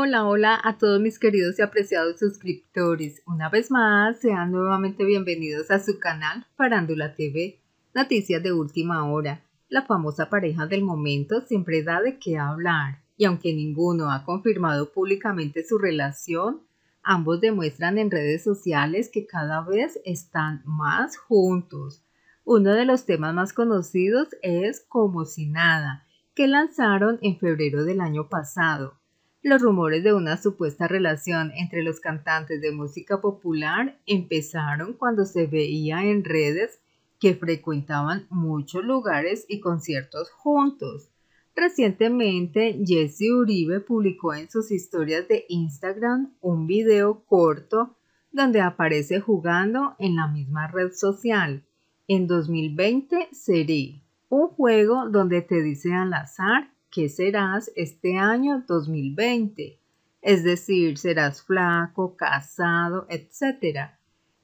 Hola, hola a todos mis queridos y apreciados suscriptores. Una vez más, sean nuevamente bienvenidos a su canal Parándula TV, Noticias de Última Hora. La famosa pareja del momento siempre da de qué hablar, y aunque ninguno ha confirmado públicamente su relación, ambos demuestran en redes sociales que cada vez están más juntos. Uno de los temas más conocidos es Como si nada, que lanzaron en febrero del año pasado los rumores de una supuesta relación entre los cantantes de música popular empezaron cuando se veía en redes que frecuentaban muchos lugares y conciertos juntos. Recientemente, Jesse Uribe publicó en sus historias de Instagram un video corto donde aparece jugando en la misma red social. En 2020 sería un juego donde te dice al azar que serás este año 2020, es decir, serás flaco, casado, etc.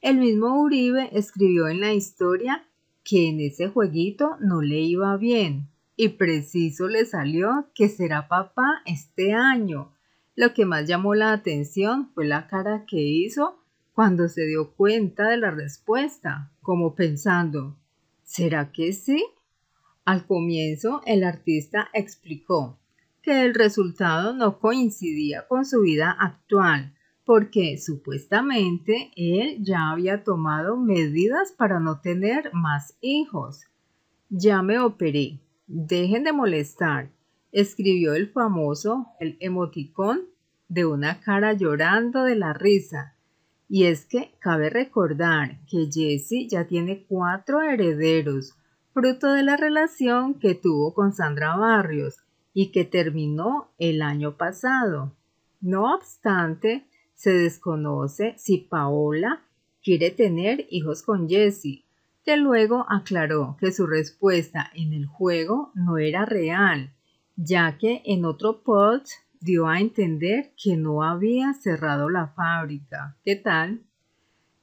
El mismo Uribe escribió en la historia que en ese jueguito no le iba bien y preciso le salió que será papá este año. Lo que más llamó la atención fue la cara que hizo cuando se dio cuenta de la respuesta, como pensando ¿Será que sí? Al comienzo, el artista explicó que el resultado no coincidía con su vida actual, porque supuestamente él ya había tomado medidas para no tener más hijos. Ya me operé, dejen de molestar, escribió el famoso el emoticón de una cara llorando de la risa. Y es que cabe recordar que Jesse ya tiene cuatro herederos, fruto de la relación que tuvo con Sandra Barrios y que terminó el año pasado. No obstante, se desconoce si Paola quiere tener hijos con Jesse, que luego aclaró que su respuesta en el juego no era real, ya que en otro post dio a entender que no había cerrado la fábrica. ¿Qué tal?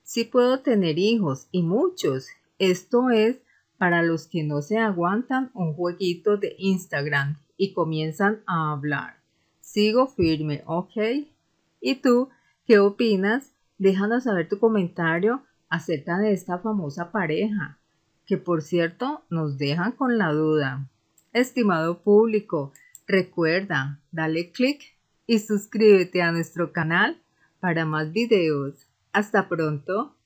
Si puedo tener hijos y muchos. Esto es para los que no se aguantan un jueguito de Instagram y comienzan a hablar. Sigo firme, ¿ok? ¿Y tú qué opinas? Déjanos saber tu comentario acerca de esta famosa pareja, que por cierto nos dejan con la duda. Estimado público, recuerda, dale click y suscríbete a nuestro canal para más videos. Hasta pronto.